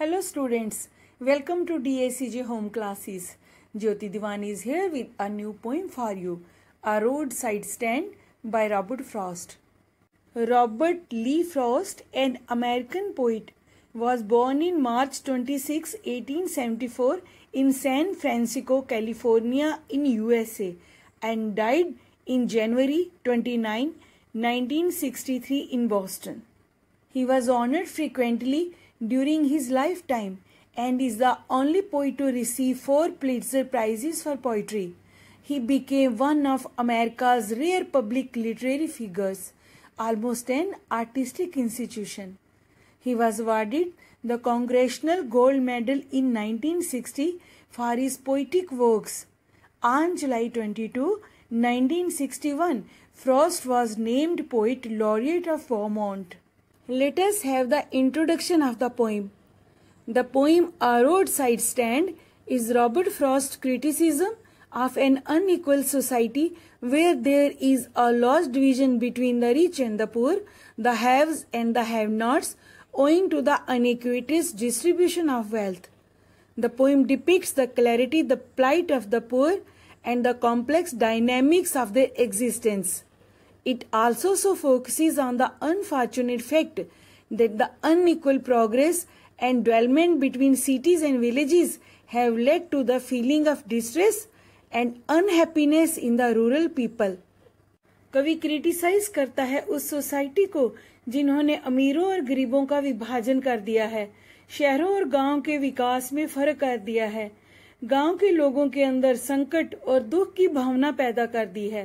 Hello students, welcome to DACJ home classes. Jyoti Diwani is here with a new poem for you, A Roadside Stand by Robert Frost. Robert Lee Frost, an American poet, was born in March 26, 1874 in San Francisco, California in USA and died in January 29, 1963 in Boston. He was honored frequently during his lifetime and is the only poet to receive four Pulitzer Prizes for poetry. He became one of America's rare public literary figures, almost an artistic institution. He was awarded the Congressional Gold Medal in 1960 for his poetic works. On July 22, 1961, Frost was named Poet Laureate of Vermont let us have the introduction of the poem. The poem A Roadside Stand is Robert Frost's criticism of an unequal society where there is a lost division between the rich and the poor, the haves and the have-nots, owing to the unequitous distribution of wealth. The poem depicts the clarity, the plight of the poor and the complex dynamics of their existence. It also so focuses on the unfortunate fact that the unequal progress and development between cities and villages have led to the feeling of distress and unhappiness in the rural people. kavi criticize karta hai us society ko jinhone ameeron aur garibon ka vibhajan kar diya hai shaharon aur gaon ke vikas mein farak kar diya hai गांव के लोगों के अंदर संकट और दुख की भावना पैदा कर दी है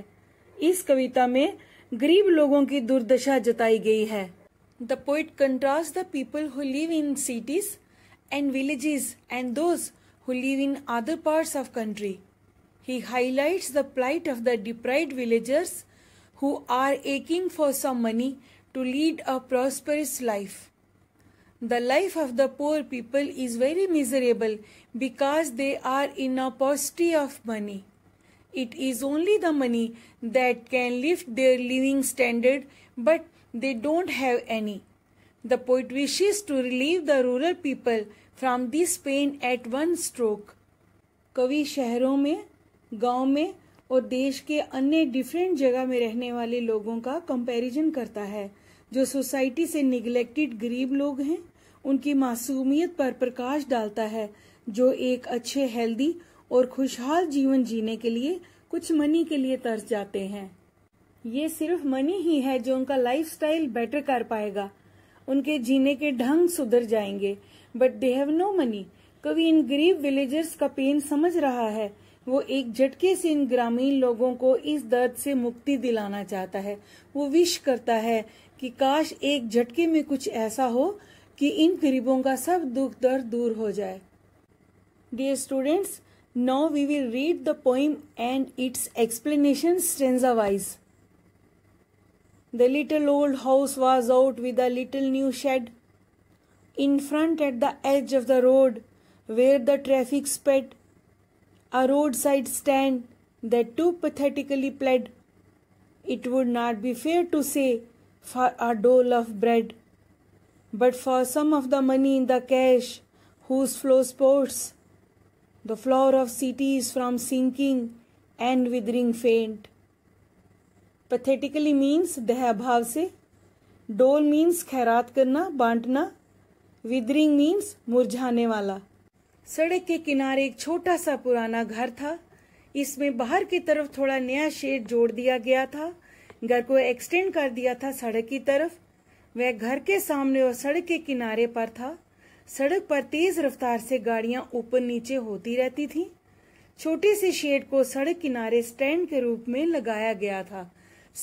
इस कविता में गरीब लोगों की दुर्दशा जताई गई है the poet contrast the people who live in cities and villages and those who live in other part of country he highlights the plight of the deprived villagers who are aching for some money to lead a prosperous life the life of the poor people is very miserable because they are in a paucity of money It is only the money that can lift their living standard, but they don't have any. The poet wishes to relieve the rural people from this pain at one stroke. kavi shaharon mein gaon mein aur desh ke anya different jagah mein rehne wale logon ka comparison karta hai jo society se neglected gareeb log hain unki masoomiyat par prakash dalta hai jo ek acche healthy और खुशहाल जीवन जीने के लिए कुछ money के लिए तरस जाते हैं ये सिर्फ मनी ही है जो उनका स्टाइल बेटर कर पाएगा उनके जीने के ढंग सुधर जाएंगे but they have no money कभी इन गरीब विलेजर्स का पेन समझ रहा है वो एक झटके से इन ग्रामीण लोगों को इस दर्द से मुक्ति दिलाना चाहता है वो विश करता है कि काश एक झटके में कुछ ऐसा हो कि इन गरीबों का सब दुख दर्द दूर हो जाए dear students Now we will read the poem and its explanation stanza wise. The little old house was out with a little new shed. In front at the edge of the road where the traffic sped, a roadside stand that too pathetically pled. It would not be fair to say for a dole of bread, but for some of the money in the cash whose flow sports The floor of cities from sinking and withering faint. Pathetically means दयाभाव से dole means खैरात करना बांटना withering means मुरझाने वाला सड़क के किनारे एक छोटा सा पुराना घर था इसमें बाहर की तरफ थोड़ा नया शेड जोड़ दिया गया था घर को एक्सटेंड कर दिया था सड़क की तरफ वह घर के सामने और सड़क के किनारे पर था सड़क पर तेज रफ्तार से गाड़ियां ऊपर नीचे होती रहती थीं। छोटे से शेड को सड़क किनारे स्टैंड के रूप में लगाया गया था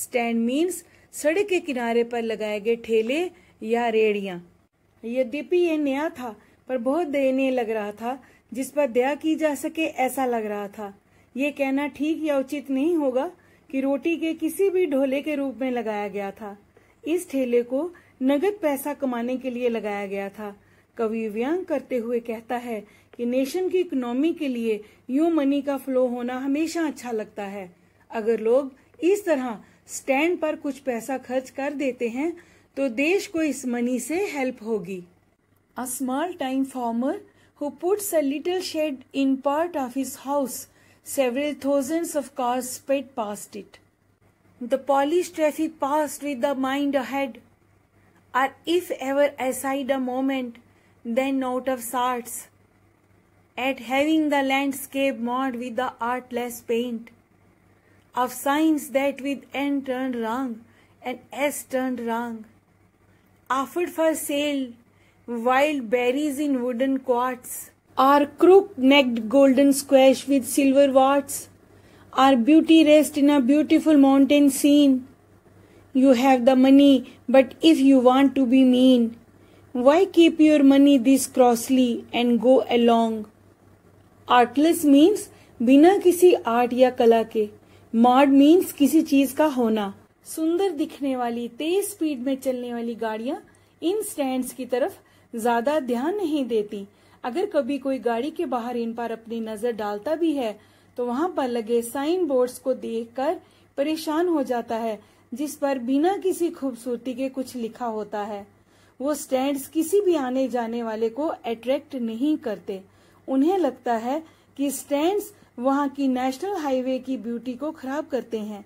स्टैंड मीन्स सड़क के किनारे पर लगाए गए ठेले या रेड़िया यद्यपि यह नया था पर बहुत दयनीय लग रहा था जिस पर दया की जा सके ऐसा लग रहा था ये कहना ठीक या उचित नहीं होगा कि रोटी के किसी भी ढोले के रूप में लगाया गया था इस ठेले को नगद पैसा कमाने के लिए लगाया गया था कवि व्यंग करते हुए कहता है कि नेशन की इकोनॉमी के लिए यू मनी का फ्लो होना हमेशा अच्छा लगता है अगर लोग इस तरह स्टैंड पर कुछ पैसा खर्च कर देते हैं तो देश को इस मनी से हेल्प होगी a small time farmer who puts a little shed in part of his house several thousands of cars sped past it the polished traffic passed with the mind ahead or if ever aside a moment then out of sorts at having the landscape marred with the artless paint of signs that with N turned wrong and S turned wrong. Offered for sale, wild berries in wooden quarts, our crook-necked golden squash with silver warts, our beauty rests in a beautiful mountain scene. You have the money, but if you want to be mean, Why keep your money this crossly and go along? Artless means बिना किसी art या कला के मार्ड means किसी चीज का होना सुंदर दिखने वाली तेज स्पीड में चलने वाली गाड़ियां इन स्टैंड्स की तरफ ज्यादा ध्यान नहीं देती अगर कभी कोई गाड़ी के बाहर इन पर अपनी नजर डालता भी है तो वहां पर लगे साइन बोर्ड्स को देखकर परेशान हो जाता है जिस पर बिना किसी खूबसूरती के कुछ लिखा होता है वो स्टैंड्स किसी भी आने जाने वाले को अट्रैक्ट नहीं करते उन्हें लगता है कि स्टैंड्स वहाँ की नेशनल हाईवे की ब्यूटी को खराब करते हैं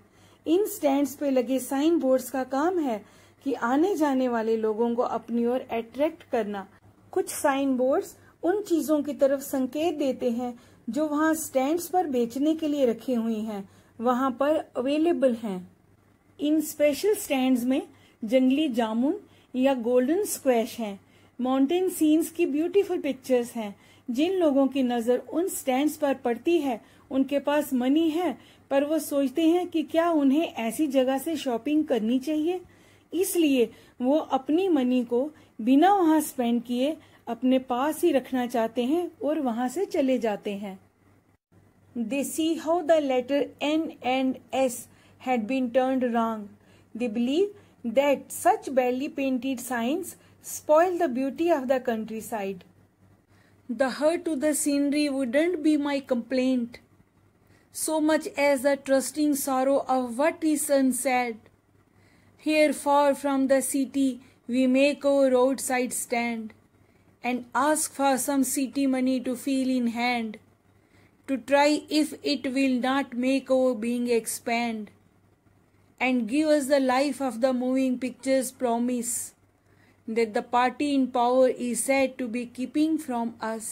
इन स्टैंड्स पे लगे साइन बोर्ड्स का काम है कि आने जाने वाले लोगों को अपनी ओर अट्रैक्ट करना कुछ साइन बोर्ड्स उन चीजों की तरफ संकेत देते हैं जो वहाँ स्टैंड्स पर बेचने के लिए रखी हुई हैं, वहाँ पर अवेलेबल हैं। इन स्पेशल स्टैंड्स में जंगली जामुन या गोल्डन स्क्वैश हैं माउंटेन सीन्स की ब्यूटीफुल पिक्चर्स हैं जिन लोगों की नजर उन स्टैंड्स पर पड़ती है उनके पास मनी है पर वो सोचते हैं कि क्या उन्हें ऐसी जगह से शॉपिंग करनी चाहिए इसलिए वो अपनी मनी को बिना वहां स्पेंड किए अपने पास ही रखना चाहते हैं और वहां से चले जाते हैं they see how the letter N and S had been turn wrong they believe that such badly painted signs spoil the beauty of the countryside. The hurt to the scenery wouldn't be my complaint, so much as the trusting sorrow of what is unsaid. Here far from the city we make our roadside stand, and ask for some city money to feel in hand, to try if it will not make our being expand and give us the life of the moving pictures promise that the party in power is said to be keeping from us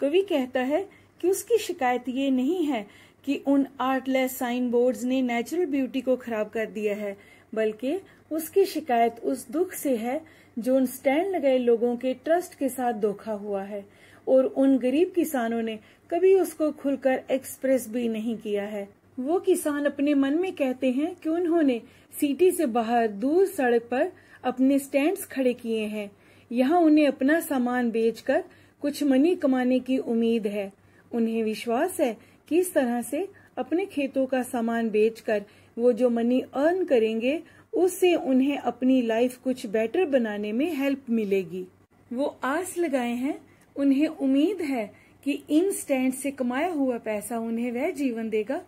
कवि कहता है कि उसकी शिकायत ये नहीं है कि उन आर्टलेस साइन बोर्ड्स ने नेचुरल ब्यूटी को खराब कर दिया है बल्कि उसकी शिकायत उस दुख से है जो उन स्टैंड लगाए लोगों के ट्रस्ट के साथ धोखा हुआ है और उन गरीब किसानों ने कभी उसको खुलकर एक्सप्रेस भी नहीं किया है वो किसान अपने मन में कहते हैं कि उन्होंने सिटी से बाहर दूर सड़क पर अपने स्टैंड्स खड़े किए हैं यहाँ उन्हें अपना सामान बेचकर कुछ मनी कमाने की उम्मीद है उन्हें विश्वास है कि इस तरह से अपने खेतों का सामान बेचकर वो जो मनी अर्न करेंगे उससे उन्हें अपनी लाइफ कुछ बेटर बनाने में हेल्प मिलेगी वो आस लगाए हैं उन्हें उम्मीद है कि इन स्टैंड से कमाया हुआ पैसा उन्हें वह जीवन देगा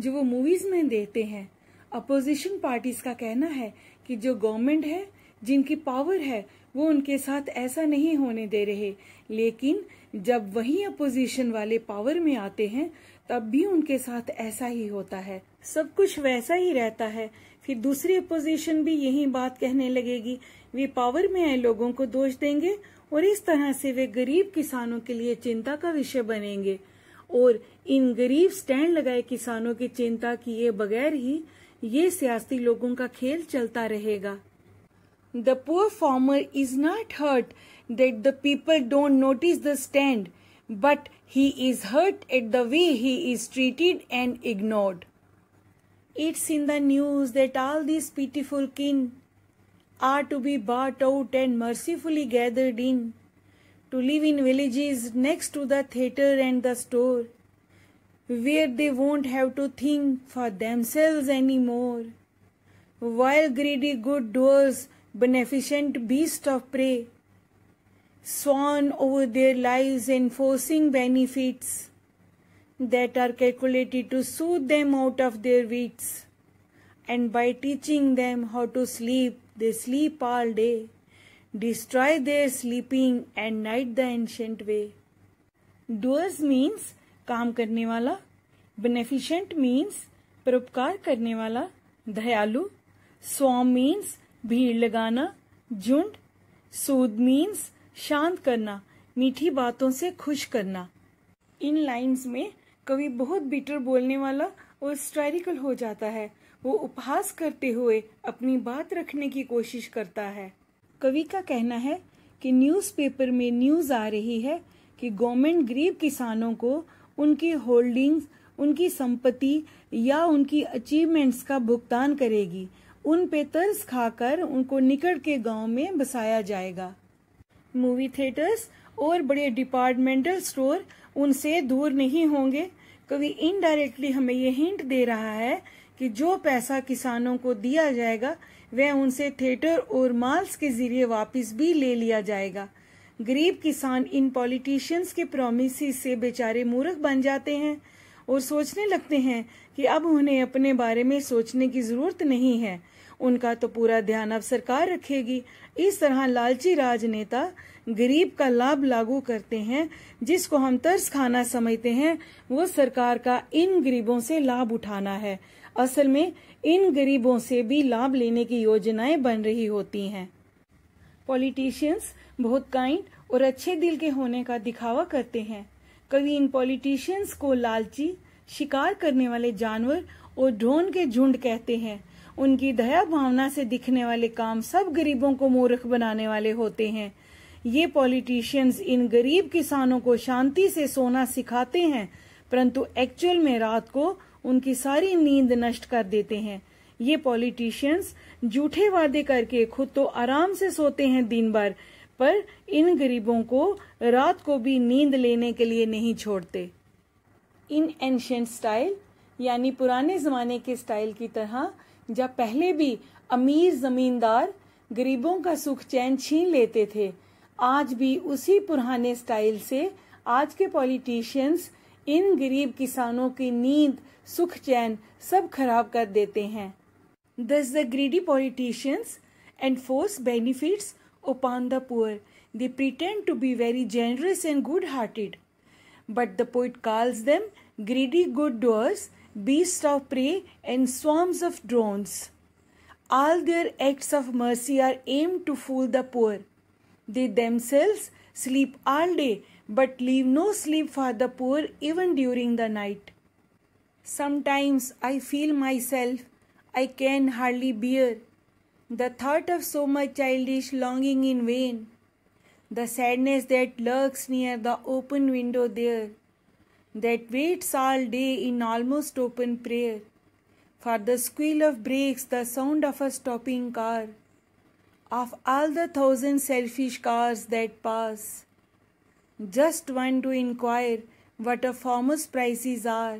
जो वो मूवीज में देते हैं अपोजिशन पार्टीज का कहना है कि जो गवर्नमेंट है जिनकी पावर है वो उनके साथ ऐसा नहीं होने दे रहे लेकिन जब वही अपोजिशन वाले पावर में आते हैं तब भी उनके साथ ऐसा ही होता है सब कुछ वैसा ही रहता है फिर दूसरी अपोजिशन भी यही बात कहने लगेगी वे पावर में आए लोगों को दोष देंगे और इस तरह से वे गरीब किसानों के लिए चिंता का विषय बनेंगे और इन गरीब स्टैंड लगाए किसानों की चिंता किए बगैर ही ये सियासी लोगों का खेल चलता रहेगा the poor farmer is not hurt that the people don't notice the stand but he is hurt at the way he is treated and ignored it's in the news that all this pitiful kin are to be bought out and mercifully gathered in to live in villages next to the theatre and the store, where they won't have to think for themselves anymore. While greedy good doers, beneficent beasts of prey, swan over their lives enforcing benefits that are calculated to soothe them out of their wits. And by teaching them how to sleep, they sleep all day. destroy their sleeping and night the ancient way. Doers means काम करने वाला beneficent means परोपकार करने वाला दयालु स्वाम means भीड़ लगाना झुंड सूद मीन्स शांत करना मीठी बातों से खुश करना इन लाइन्स में कवि बहुत बिटर बोलने वाला और स्ट्राइरिकल हो जाता है वो उपहास करते हुए अपनी बात रखने की कोशिश करता है कवि का कहना है कि न्यूज़पेपर में न्यूज़ आ रही है कि गवर्नमेंट गरीब किसानों को उनकी होल्डिंग्स उनकी संपत्ति या उनकी अचीवमेंट्स का भुगतान करेगी उन पे तर्स खाकर उनको निकट के गांव में बसाया जाएगा मूवी थिएटर्स और बड़े डिपार्टमेंटल स्टोर उनसे दूर नहीं होंगे कवि इनडायरेक्टली हमें ये हिंट दे रहा है कि जो पैसा किसानों को दिया जाएगा वह उनसे थिएटर और माल्स के जरिए वापस भी ले लिया जाएगा गरीब किसान इन पॉलिटिशियंस के प्रोमिस से बेचारे मूर्ख बन जाते हैं और सोचने लगते हैं कि अब उन्हें अपने बारे में सोचने की जरूरत नहीं है उनका तो पूरा ध्यान अब सरकार रखेगी इस तरह लालची राजनेता गरीब का लाभ लागू करते हैं जिसको हम तर्स खाना समझते हैं वो सरकार का इन गरीबों से लाभ उठाना है असल में इन गरीबों से भी लाभ लेने की योजनाएं बन रही होती हैं पॉलिटिशियंस बहुत काइंड और अच्छे दिल के होने का दिखावा करते हैं कभी इन पॉलिटिशियंस को लालची शिकार करने वाले जानवर और ड्रोन के झुंड कहते हैं उनकी दया भावना से दिखने वाले काम सब गरीबों को मूर्ख बनाने वाले होते हैं ये पॉलिटिशियंस इन गरीब किसानों को शांति से सोना सिखाते हैं परंतु एक्चुअल में रात को उनकी सारी नींद नष्ट कर देते हैं ये पॉलिटिशियंस जूठे वादे करके खुद तो आराम से सोते हैं दिन भर पर इन गरीबों को रात को भी नींद लेने के लिए नहीं छोड़ते इन एंशेंट स्टाइल यानी पुराने जमाने के स्टाइल की तरह जब पहले भी अमीर जमींदार गरीबों का सुख चैन छीन लेते थे आज भी उसी पुराने स्टाइल से आज के पॉलिटिशियंस इन गरीब किसानों की नींद सुख चैन सब खराब कर देते हैं thus the greedy politicians and force benefits upon the poor they pretend to be very generous and good hearted but the poet calls them greedy good doers beast of prey and swarms of drones all their acts of mercy are aim to fool the poor they themselves sleep all day but leave no sleep for the poor even during the night Sometimes I feel myself, I can hardly bear the thought of so much childish longing in vain, the sadness that lurks near the open window there, that waits all day in almost open prayer, for the squeal of brakes, the sound of a stopping car, of all the thousand selfish cars that pass, just one to inquire what a farmer's prices are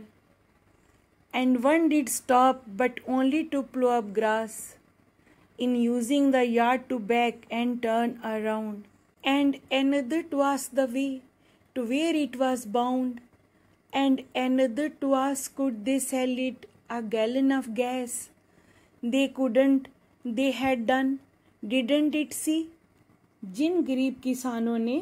and one did stop but only to plow up grass in using the yard to back and turn around and another twas the way to where it was bound and another twas could they sell it a gallon of gas they couldn't they had done didn't it see जिन गरीब किसानों ने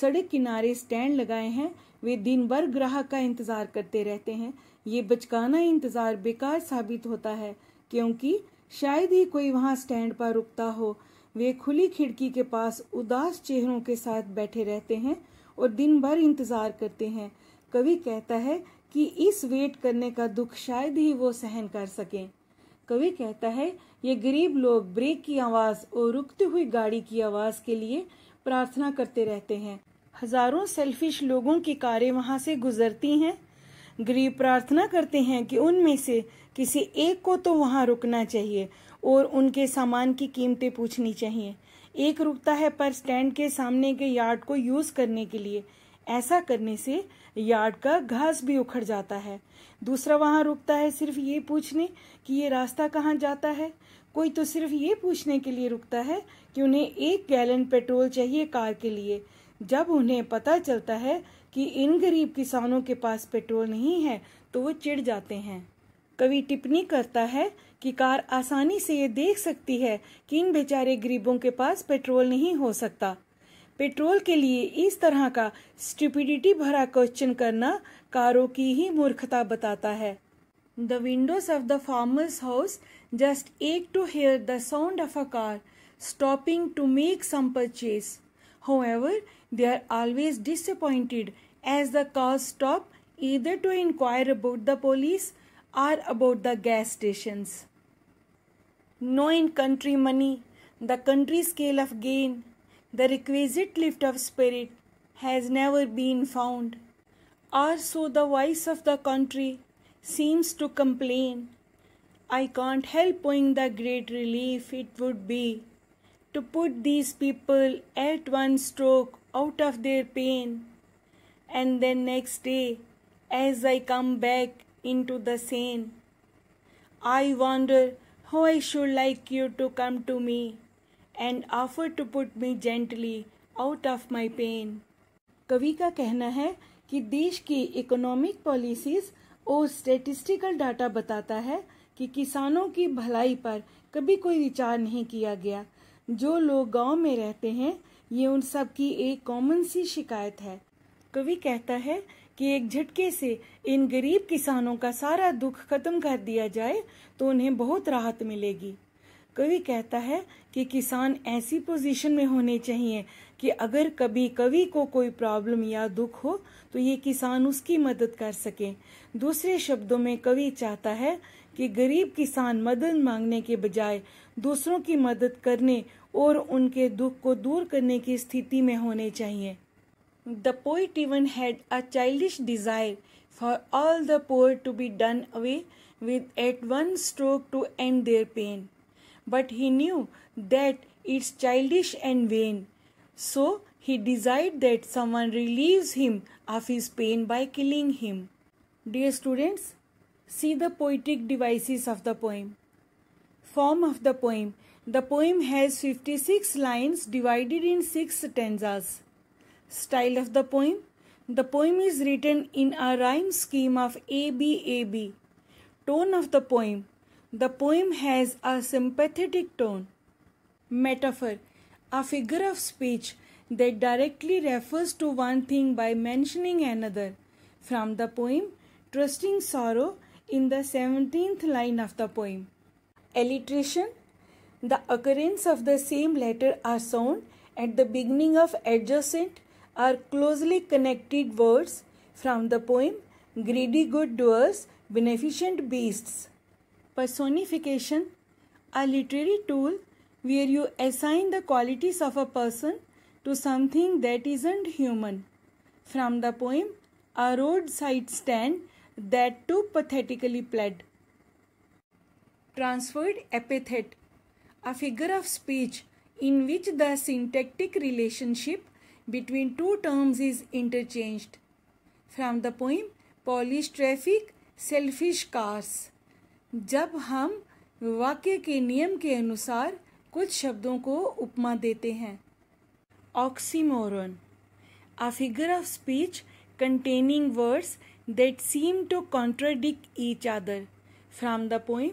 सड़क किनारे stand लगाए हैं वे दिन भर ग्राहक का इंतज़ार करते रहते हैं ये बचकाना इंतज़ार बेकार साबित होता है क्योंकि शायद ही कोई वहाँ स्टैंड पर रुकता हो वे खुली खिड़की के पास उदास चेहरों के साथ बैठे रहते हैं और दिन भर इंतज़ार करते हैं कवि कहता है कि इस वेट करने का दुख शायद ही वो सहन कर सकें कवि कहता है ये गरीब लोग ब्रेक की आवाज़ और रुकती हुई गाड़ी की आवाज़ के लिए प्रार्थना करते रहते हैं हजारों सेल्फिश लोगों की कारें वहां से गुजरती हैं गरीब प्रार्थना करते हैं कि उनमें से किसी एक को तो वहाँ रुकना चाहिए और उनके सामान की कीमतें पूछनी चाहिए एक रुकता है पर स्टैंड के सामने के यार्ड को यूज करने के लिए ऐसा करने से यार्ड का घास भी उखड़ जाता है दूसरा वहाँ रुकता है सिर्फ ये पूछने कि ये रास्ता कहाँ जाता है कोई तो सिर्फ ये पूछने के लिए रुकता है कि उन्हें एक गैलन पेट्रोल चाहिए कार के लिए जब उन्हें पता चलता है कि इन गरीब किसानों के पास पेट्रोल नहीं है तो वो चिढ़ जाते हैं कवि टिप्पणी करता है कि कार आसानी से ये देख सकती है कि इन बेचारे गरीबों के पास पेट्रोल नहीं हो सकता पेट्रोल के लिए इस तरह का स्टूपिडिटी भरा क्वेश्चन करना कारों की ही मूर्खता बताता है the windows of the farmers house just ache to hear the sound of a car stopping to make some purchase ever They are always disappointed as the cars stop either to inquire about the police or about the gas stations. No in country money, the country scale of gain, the requisite lift of spirit has never been found. Or so the voice of the country seems to complain. I can't help owing the great relief it would be to put these people at one stroke out of their pain. And then next day, as I come back into the scene, I wonder how I should like you to come to me and offer to put me gently out of my pain. kavi ka kehna hai ki desh ki economic policies aur statistical data batata hai कि किसानों की भलाई पर कभी कोई विचार नहीं किया गया जो लोग गांव में रहते हैं ये उन सब की एक कॉमन सी शिकायत है कवि कहता है कि एक झटके से इन गरीब किसानों का सारा दुख खत्म कर दिया जाए तो उन्हें बहुत राहत मिलेगी कवि कहता है कि किसान ऐसी पोजीशन में होने चाहिए कि अगर कभी कवि को कोई प्रॉब्लम या दुख हो तो ये किसान उसकी मदद कर सके दूसरे शब्दों में कवि चाहता है कि गरीब किसान मदद मांगने के बजाय दूसरों की मदद करने और उनके दुख को दूर करने की स्थिति में होने चाहिए the poet even had a childish desire for all the poor to be done away with at one stroke to end their pain but he knew that it's childish and vain so he desire that someone relieves him of his pain by killing him dear students see the poetic devices of the poem form of the poem The poem has 56 lines divided in 6 stanzas. Style of the poem The poem is written in a rhyme scheme of ABAB. Tone of the poem The poem has a sympathetic tone. Metaphor A figure of speech that directly refers to one thing by mentioning another. From the poem Trusting Sorrow in the 17th line of the poem. Alliteration the occurrence of the same letter are shown at the beginning of adjacent or closely connected words from the poem Greedy Good Doers, Beneficent Beasts. Personification, a literary tool where you assign the qualities of a person to something that isn't human. From the poem A Roadside Stand that too pathetically pled. Transferred epithet a figure of speech in which the syntactic relationship between two terms is interchanged. From the poem Polish Traffic, Selfish Cars. जब हम वाक्य के नियम के अनुसार कुछ शब्दों को उपमा देते हैं oxymoron a figure of speech containing words that seem to contradict each other. From the poem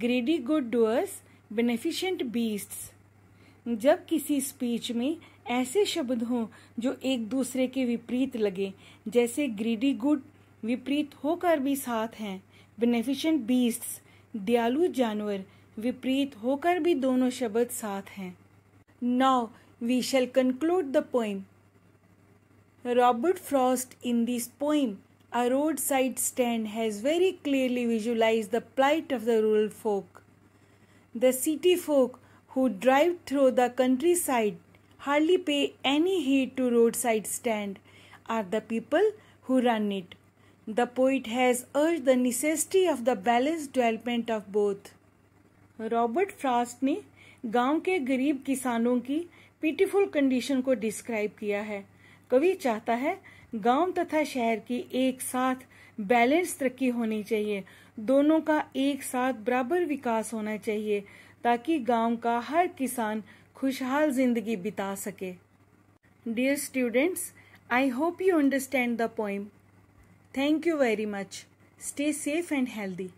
Greedy Good Doers, beneficent beasts जब किसी स्पीच में ऐसे शब्द हों जो एक दूसरे के विपरीत लगे जैसे ग्रीडी गुड विपरीत होकर भी साथ हैं बेनिफिशेंट बीस्ट्स दयालु जानवर विपरीत होकर भी दोनों शब्द साथ हैं now we shall conclude the poem Robert Frost in this poem a roadside stand has very clearly visualize the plight of the rural folk The city folk who drive through the countryside hardly pay any heed to roadside stand are the people who run it. The poet has urged the necessity of the balanced development of both. Robert Frost ne गांव के गरीब किसानों की pitiful condition को describe किया है कवि चाहता है गांव तथा शहर की एक साथ बैलेंस तरक्की होनी चाहिए दोनों का एक साथ बराबर विकास होना चाहिए ताकि गांव का हर किसान खुशहाल जिंदगी बिता सके dear students I hope you understand the poem thank you very much stay safe and healthy